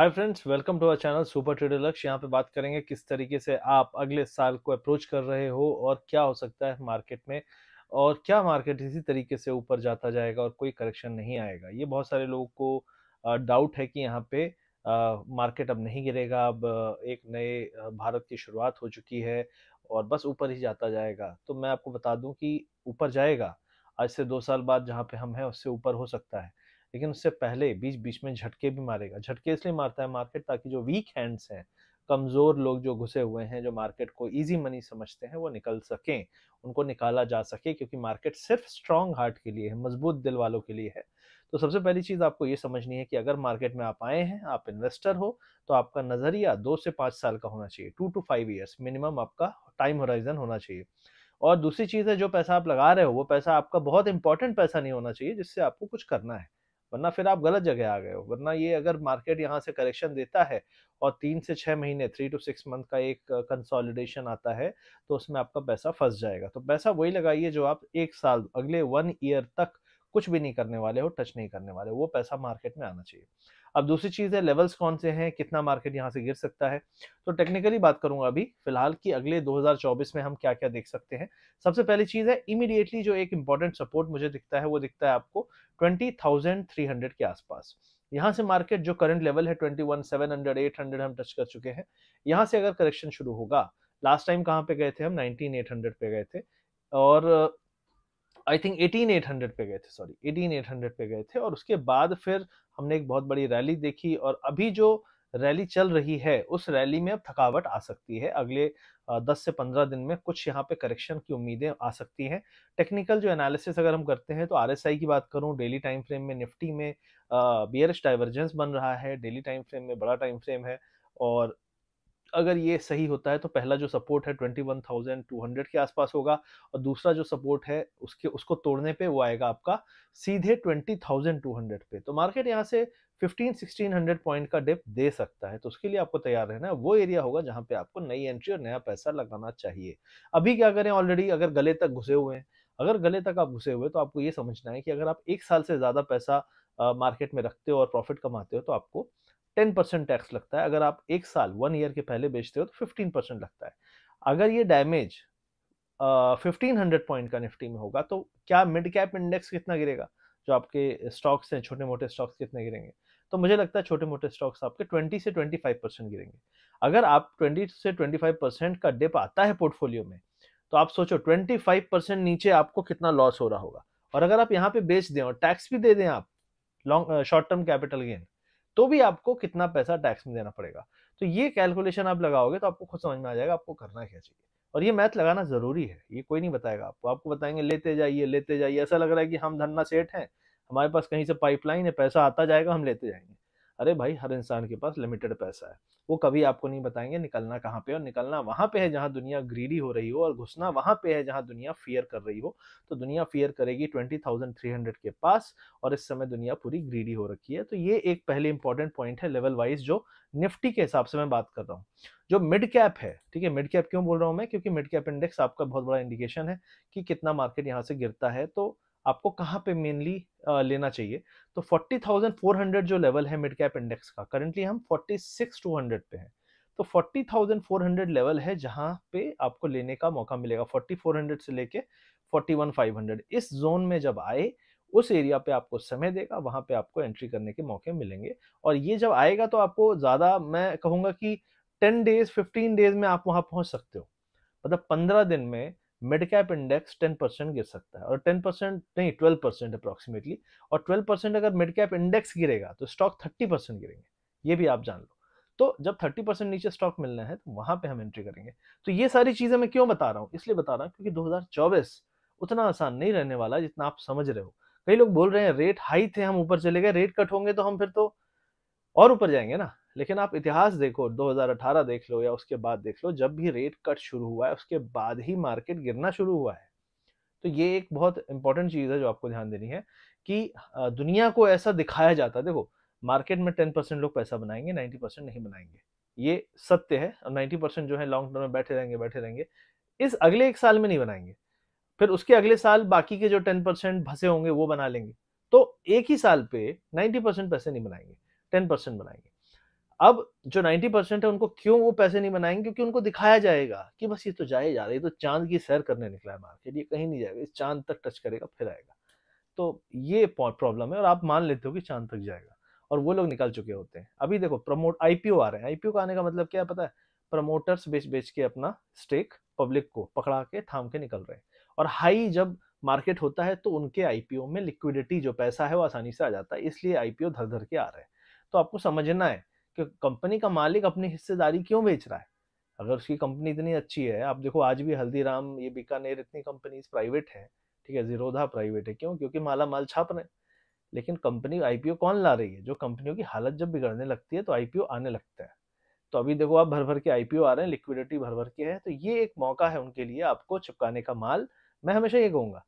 hi friends welcome to our channel super trader Lakshya यहाँ पे बात करेंगे किस तरीके से आप अगले साल को अप्रोच कर रहे हो और क्या हो सकता है मार्केट में और क्या मार्केट इसी तरीके से ऊपर जाता जाएगा और कोई करेक्शन नहीं आएगा ये बहुत सारे लोगों को डाउट है कि यहाँ पे मार्केट अब नहीं गिरेगा अब एक नए भारत की शुरुआत हो चुकी है और बस ऊपर ही जाता जाएगा तो मैं आपको बता दूँ कि ऊपर जाएगा आज से दो साल बाद जहाँ पे हम हैं उससे ऊपर हो सकता है लेकिन उससे पहले बीच बीच में झटके भी मारेगा झटके इसलिए मारता है मार्केट ताकि जो वीक हैंड्स हैं कमज़ोर लोग जो घुसे हुए हैं जो मार्केट को इजी मनी समझते हैं वो निकल सकें उनको निकाला जा सके क्योंकि मार्केट सिर्फ स्ट्रांग हार्ट के लिए है मजबूत दिल वालों के लिए है तो सबसे पहली चीज़ आपको ये समझनी है कि अगर मार्केट में आप आए हैं आप इन्वेस्टर हो तो आपका नज़रिया दो से पाँच साल का होना चाहिए two to five years minimum आपका टाइम होराइजन होना चाहिए और दूसरी चीज़ है जो पैसा आप लगा रहे हो वो पैसा आपका बहुत इंपॉर्टेंट पैसा नहीं होना चाहिए जिससे आपको कुछ करना है वरना फिर आप गलत जगह आ गए हो वरना ये अगर मार्केट यहाँ से करेक्शन देता है और तीन से छः महीने थ्री टू सिक्स मंथ का एक कंसोलिडेशन आता है तो उसमें आपका पैसा फंस जाएगा तो पैसा वही लगाइए जो आप एक साल अगले वन ईयर तक कुछ भी नहीं करने वाले हो टच नहीं करने वाले हो, वो पैसा मार्केट में आना चाहिए अब दूसरी चीज़ है लेवल्स कौन से हैं कितना मार्केट यहाँ से गिर सकता है तो टेक्निकली बात करूंगा अभी फिलहाल की अगले 2024 में हम क्या क्या देख सकते हैं सबसे पहली चीज़ है इमीडिएटली जो एक इंपॉर्टेंट सपोर्ट मुझे दिखता है वो दिखता है आपको ट्वेंटी के आसपास यहाँ से मार्केट जो करंट लेवल है twenty one seven hundred eight hundred हम टच कर चुके हैं यहाँ से अगर करेक्शन शुरू होगा लास्ट टाइम कहाँ पे गए थे हम नाइनटीन एट हंड्रेड पे गए थे और I think eighteen eight hundred पे गए थे सॉरी एटीन एट हंड्रेड पे गए थे और उसके बाद फिर हमने एक बहुत बड़ी रैली देखी और अभी जो रैली चल रही है उस रैली में अब थकावट आ सकती है अगले दस से पंद्रह दिन में कुछ यहाँ पे करेक्शन की उम्मीदें आ सकती हैं टेक्निकल जो एनालिसिस अगर हम करते हैं तो आर की बात करूँ डेली टाइम फ्रेम में निफ्टी में बियरिश डाइवर्जेंस बन रहा है डेली टाइम फ्रेम में बड़ा टाइम फ्रेम है और अगर ये सही होता है तो पहला जो सपोर्ट है 21,200 के आसपास होगा और दूसरा जो सपोर्ट है उसके उसको तोड़ने पे वो आएगा आपका सीधे 20,200 पे तो मार्केट यहाँ से 15-1600 पॉइंट का डिप दे सकता है तो उसके लिए आपको तैयार रहना है वो एरिया होगा जहाँ पे आपको नई एंट्री और नया पैसा लगाना चाहिए अभी क्या करें ऑलरेडी अगर गले तक घुसे हुए हैं अगर गले तक आप घुसे हुए तो आपको ये समझना है कि अगर आप एक साल से ज़्यादा पैसा मार्केट में रखते हो और प्रॉफिट कमाते हो तो आपको टेन परसेंट टैक्स लगता है अगर आप एक साल वन ईयर के पहले बेचते हो तो फिफ्टीन परसेंट लगता है अगर ये डैमेज फिफ्टीन हंड्रेड पॉइंट का निफ्टी में होगा तो क्या मिड कैप इंडेक्स कितना गिरेगा जो आपके स्टॉक्स हैं छोटे मोटे स्टॉक्स कितने गिरेंगे तो मुझे लगता है छोटे मोटे स्टॉक्स आपके 20 से 25 परसेंट गिरेंगे अगर आप 20 से 25 परसेंट का डिप आता है पोर्टफोलियो में तो आप सोचो 25 परसेंट नीचे आपको कितना लॉस हो रहा होगा और अगर आप यहाँ पे बेच दें और टैक्स भी दे दें आप long short term capital gain तो भी आपको कितना पैसा टैक्स में देना पड़ेगा तो ये कैलकुलेशन आप लगाओगे तो आपको खुद समझ में आ जाएगा आपको करना क्या चाहिए और ये मैथ लगाना जरूरी है ये कोई नहीं बताएगा आपको आपको बताएंगे लेते जाइए लेते जाइए ऐसा लग रहा है कि हम धरना सेठ हैं हमारे पास कहीं से पाइपलाइन है पैसा आता जाएगा हम लेते जाएंगे अरे भाई हर इंसान के पास लिमिटेड पैसा है वो कभी आपको नहीं बताएंगे निकलना कहाँ पे और निकलना वहाँ पे है जहाँ दुनिया ग्रीडी हो रही हो और घुसना वहाँ पे है जहाँ दुनिया फियर कर रही हो तो दुनिया फियर करेगी ट्वेंटी थाउजेंड थ्री हंड्रेड के पास और इस समय दुनिया पूरी ग्रीडी हो रखी है तो ये एक पहले इंपॉर्टेंट पॉइंट है लेवल वाइज जो निफ्टी के हिसाब से मैं बात कर रहा हूँ जो मिड कैप है ठीक है मिड कैप क्यों बोल रहा हूँ मैं क्योंकि मिड कैप इंडेक्स आपका बहुत बड़ा इंडिकेशन है कि कितना मार्केट यहाँ से गिरता है तो आपको कहाँ पे मेनली लेना चाहिए तो 40,400 जो लेवल है मिड कैप इंडेक्स का करंटली हम 46,200 पे हैं तो 40,400 लेवल है जहाँ पे आपको लेने का मौका मिलेगा 4400 से लेके 41,500 इस जोन में जब आए उस एरिया पे आपको समय देगा वहाँ पे आपको एंट्री करने के मौके मिलेंगे और ये जब आएगा तो आपको ज़्यादा मैं कहूँगा कि 10 डेज 15 डेज में आप वहाँ पहुँच सकते हो मतलब 15 दिन में मिड कैप इंडेक्स 10 परसेंट गिर सकता है और 10 परसेंट नहीं 12 परसेंट अप्रॉक्सीमेटली और 12 परसेंट अगर मिड कैप इंडेक्स गिरेगा तो स्टॉक 30 परसेंट गिरेंगे ये भी आप जान लो तो जब 30 परसेंट नीचे स्टॉक मिलना है तो वहां पे हम एंट्री करेंगे तो ये सारी चीज़ें मैं क्यों बता रहा हूँ इसलिए बता रहा हूँ क्योंकि दो उतना आसान नहीं रहने वाला जितना आप समझ रहे हो कई लोग बोल रहे हैं रेट हाई थे हम ऊपर चले गए रेट कट होंगे तो हम फिर तो और ऊपर जाएंगे ना लेकिन आप इतिहास देखो 2018 देख लो या उसके बाद देख लो जब भी रेट कट शुरू हुआ है उसके बाद ही मार्केट गिरना शुरू हुआ है तो ये एक बहुत इंपॉर्टेंट चीज़ है जो आपको ध्यान देनी है कि दुनिया को ऐसा दिखाया जाता है देखो मार्केट में टेन परसेंट लोग पैसा बनाएंगे नाइन्टी परसेंट नहीं बनाएंगे ये सत्य है और नाइन्टी परसेंट जो है लॉन्ग टर्म में बैठे रहेंगे बैठे रहेंगे इस अगले एक साल में नहीं बनाएंगे फिर उसके अगले साल बाकी के जो टेन परसेंट भसे होंगे वो बना लेंगे तो एक ही साल पे नाइन्टी परसेंट पैसे नहीं बनाएंगे टेन परसेंट बनाएंगे अब जो 90 परसेंट है उनको क्यों वो पैसे नहीं बनाएंगे क्योंकि उनको दिखाया जाएगा कि बस ये तो जाए जा रहा है तो चांद की सैर करने निकला है मार्केट ये कहीं नहीं जाएगा इस चांद तक टच करेगा फिर आएगा तो ये प्रॉब्लम है और आप मान लेते हो कि चांद तक जाएगा और वो लोग निकल चुके होते हैं अभी देखो प्रमोट आई आ रहे हैं आई का आने का मतलब क्या पता है प्रमोटर्स बेच बेच के अपना स्टेक पब्लिक को पकड़ा के थाम के निकल रहे हैं और हाई जब मार्केट होता है तो उनके आईपीओ में लिक्विडिटी जो पैसा है वो आसानी से आ जाता है इसलिए आईपीओ धर धर के आ रहे हैं तो आपको समझना है कंपनी का मालिक अपनी हिस्सेदारी क्यों बेच रहा है अगर उसकी कंपनी इतनी अच्छी है आप देखो आज भी हल्दीराम ये बीकानेर इतनी कंपनीज प्राइवेट है ठीक है जीरोधा प्राइवेट है क्यों क्योंकि माला माल छाप रहे हैं लेकिन कंपनी आईपीओ कौन ला रही है जो कंपनियों की हालत जब बिगड़ने लगती है तो आईपीओ आने लगता है तो अभी देखो आप भर भर के आईपीओ आ रहे हैं लिक्विडिटी भर भर के है तो ये एक मौका है उनके लिए आपको चिपकाने का माल मैं हमेशा ये कहूँगा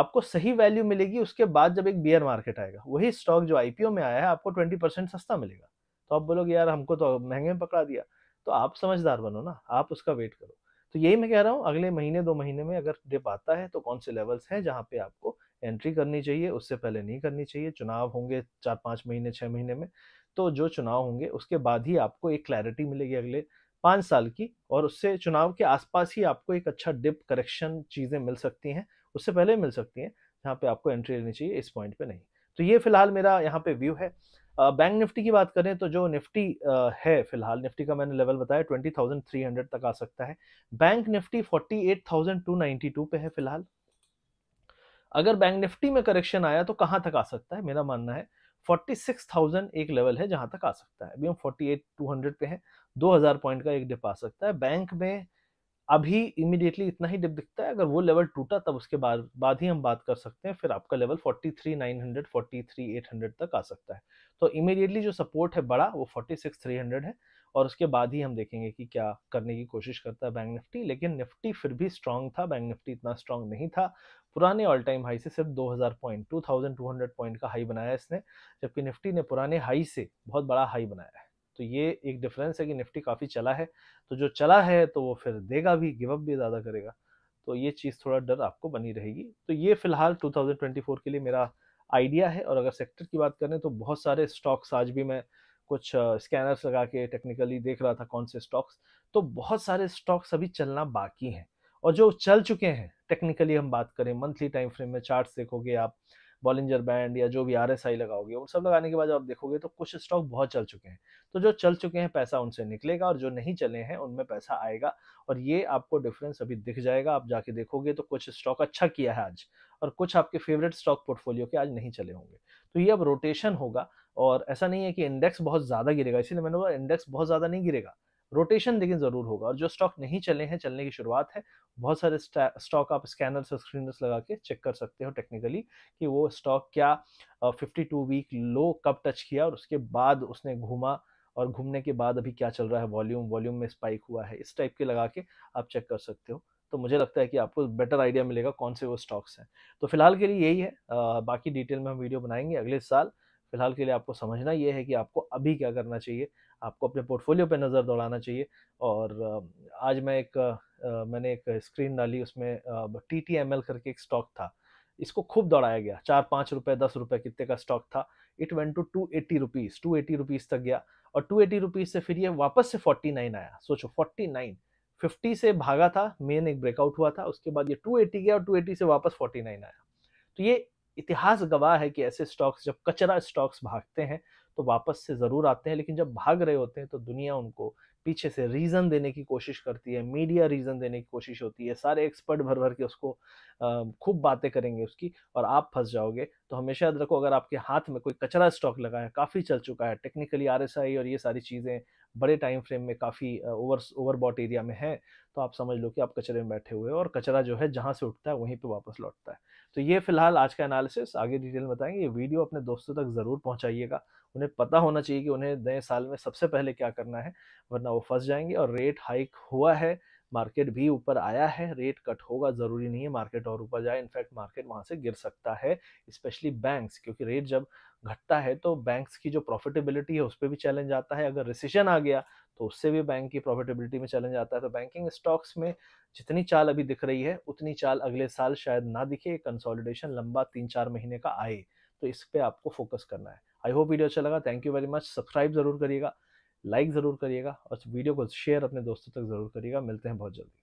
आपको सही वैल्यू मिलेगी उसके बाद जब एक बियर मार्केट आएगा वही स्टॉक जो आईपीओ में आया है आपको ट्वेंटी परसेंट सस्ता मिलेगा तो आप बोलोगे यार हमको तो महंगे में पकड़ा दिया तो आप समझदार बनो ना आप उसका वेट करो तो यही मैं कह रहा हूँ अगले महीने दो महीने में अगर डिप आता है तो कौन से लेवल्स हैं जहाँ पे आपको एंट्री करनी चाहिए उससे पहले नहीं करनी चाहिए चुनाव होंगे चार पाँच महीने छः महीने में तो जो चुनाव होंगे उसके बाद ही आपको एक क्लैरिटी मिलेगी अगले पाँच साल की और उससे चुनाव के आसपास ही आपको एक अच्छा डिप करेक्शन चीज़ें मिल सकती हैं उससे पहले मिल सकती हैं जहाँ पे आपको एंट्री लेनी चाहिए इस पॉइंट पे नहीं तो ये फिलहाल मेरा यहाँ पे व्यू है बैंक निफ्टी की बात करें तो जो निफ्टी है फिलहाल निफ्टी का मैंने लेवल बताया हंड्रेड तक आ सकता है बैंक निफ्टी टू पे है फिलहाल अगर बैंक निफ्टी में करेक्शन आया तो कहां तक आ सकता है मेरा मानना है फोर्टी सिक्स थाउजेंड एक लेवल है जहां तक आ सकता है अभी हम हंड्रेड पे दो हजार पॉइंट का एक डिप आ सकता है बैंक में अभी इमिडिएटली इतना ही डिप दिखता है अगर वो लेवल टूटा तब उसके बाद बाद ही हम बात कर सकते हैं फिर आपका लेवल 43,900 43,800 तक आ सकता है तो इमिडिएटली जो सपोर्ट है बड़ा वो 46,300 है और उसके बाद ही हम देखेंगे कि क्या करने की कोशिश करता है बैंक निफ्टी लेकिन निफ्टी फिर भी स्ट्रांग था बैंक निफ्टी इतना स्ट्रांग नहीं था पुराने ऑल टाइम हाई से सिर्फ 2000 पॉइंट 2200 पॉइंट का हाई बनाया इसने जबकि निफ्टी ने पुराने हाई से बहुत बड़ा हाई बनाया है तो ये एक डिफरेंस है कि निफ्टी काफ़ी चला है तो जो चला है तो वो फिर देगा भी गिवअप भी ज़्यादा करेगा तो ये चीज़ थोड़ा डर आपको बनी रहेगी तो ये फिलहाल 2024 के लिए मेरा आइडिया है और अगर सेक्टर की बात करें तो बहुत सारे स्टॉक्स आज भी मैं कुछ स्कैनर्स लगा के टेक्निकली देख रहा था कौन से स्टॉक्स तो बहुत सारे स्टॉक्स अभी चलना बाकी हैं और जो चल चुके हैं टेक्निकली हम बात करें मंथली टाइम फ्रेम में चार्ट्स देखोगे आप बॉलिंजर बैंड या जो भी आर एस आई लगाओगे उन सब लगाने के बाद आप देखोगे तो कुछ स्टॉक बहुत चल चुके हैं तो जो चल चुके हैं पैसा उनसे निकलेगा और जो नहीं चले हैं उनमें पैसा आएगा और ये आपको डिफरेंस अभी दिख जाएगा आप जाके देखोगे तो कुछ स्टॉक अच्छा किया है आज और कुछ आपके फेवरेट स्टॉक पोर्टफोलियो के आज नहीं चले होंगे तो ये अब रोटेशन होगा और ऐसा नहीं है कि इंडेक्स बहुत ज़्यादा गिरेगा इसीलिए मैंने बोला इंडेक्स बहुत ज़्यादा नहीं गिरेगा रोटेशन लेकिन ज़रूर होगा और जो स्टॉक नहीं चले हैं चलने की शुरुआत है बहुत सारे स्टॉक आप स्कैनर्स और स्क्रीनर्स लगा के चेक कर सकते हो टेक्निकली कि वो स्टॉक क्या फिफ्टी टू वीक लो कब टच किया और उसके बाद उसने घूमा और घूमने के बाद अभी क्या चल रहा है वॉल्यूम वॉल्यूम में स्पाइक हुआ है इस टाइप के लगा के आप चेक कर सकते हो तो मुझे लगता है कि आपको बेटर आइडिया मिलेगा कौन से वो स्टॉक्स हैं तो फिलहाल के लिए यही है आ, बाकी डिटेल में हम वीडियो बनाएंगे अगले साल फिलहाल के लिए आपको समझना ये है कि आपको अभी क्या करना चाहिए आपको अपने पोर्टफोलियो पे नज़र दौड़ाना चाहिए और आज मैं एक मैंने एक स्क्रीन डाली उसमें टी टी एम एल करके एक स्टॉक था इसको खूब दौड़ाया गया चार पाँच रुपये दस रुपये कितने का स्टॉक था it went to two eighty rupees to eighty rupees तक गया और टू एटी रुपीज़ से फिर ये वापस से फोर्टी नाइन आया सोचो फोर्टी नाइन फिफ्टी से भागा था मेन एक ब्रेकआउट हुआ था उसके बाद ये टू एटी गया और टू एटी से वापस फोर्टी नाइन आया तो ये इतिहास गवाह है कि ऐसे स्टॉक्स जब कचरा स्टॉक्स भागते हैं तो वापस से ज़रूर आते हैं लेकिन जब भाग रहे होते हैं तो दुनिया उनको पीछे से रीज़न देने की कोशिश करती है मीडिया रीज़न देने की कोशिश होती है सारे एक्सपर्ट भर भर के उसको खूब बातें करेंगे उसकी और आप फंस जाओगे तो हमेशा याद रखो अगर आपके हाथ में कोई कचरा स्टॉक लगा है काफ़ी चल चुका है टेक्निकली आर और ये सारी चीज़ें बड़े टाइम फ्रेम में काफ़ी ओवर ओवरबॉट एरिया में है तो आप समझ लो कि आप कचरे में बैठे हुए हैं और कचरा जो है जहाँ से उठता है वहीं पर वापस लौटता है तो ये फिलहाल आज का एनालिसिस आगे डिटेल में बताएंगे ये वीडियो अपने दोस्तों तक ज़रूर पहुँचाइएगा उन्हें पता होना चाहिए कि उन्हें नए साल में सबसे पहले क्या करना है वरना वो फंस जाएंगे और रेट हाइक हुआ है मार्केट भी ऊपर आया है रेट कट होगा ज़रूरी नहीं है मार्केट और ऊपर जाए इनफैक्ट मार्केट वहाँ से गिर सकता है स्पेशली बैंक्स क्योंकि रेट जब घटता है तो बैंक्स की जो प्रॉफिटेबिलिटी है उस पर भी चैलेंज आता है अगर रिसीजन आ गया तो उससे भी बैंक की प्रॉफिटेबिलिटी में चैलेंज आता है तो बैंकिंग स्टॉक्स में जितनी चाल अभी दिख रही है उतनी चाल अगले साल शायद ना दिखे कंसोलिडेशन लंबा तीन चार महीने का आए तो इस पर आपको फोकस करना है आई होप वीडियो अच्छा लगा thank you very much subscribe जरूर करिएगा लाइक ज़रूर करिएगा और वीडियो को शेयर अपने दोस्तों तक ज़रूर करिएगा मिलते हैं बहुत जल्दी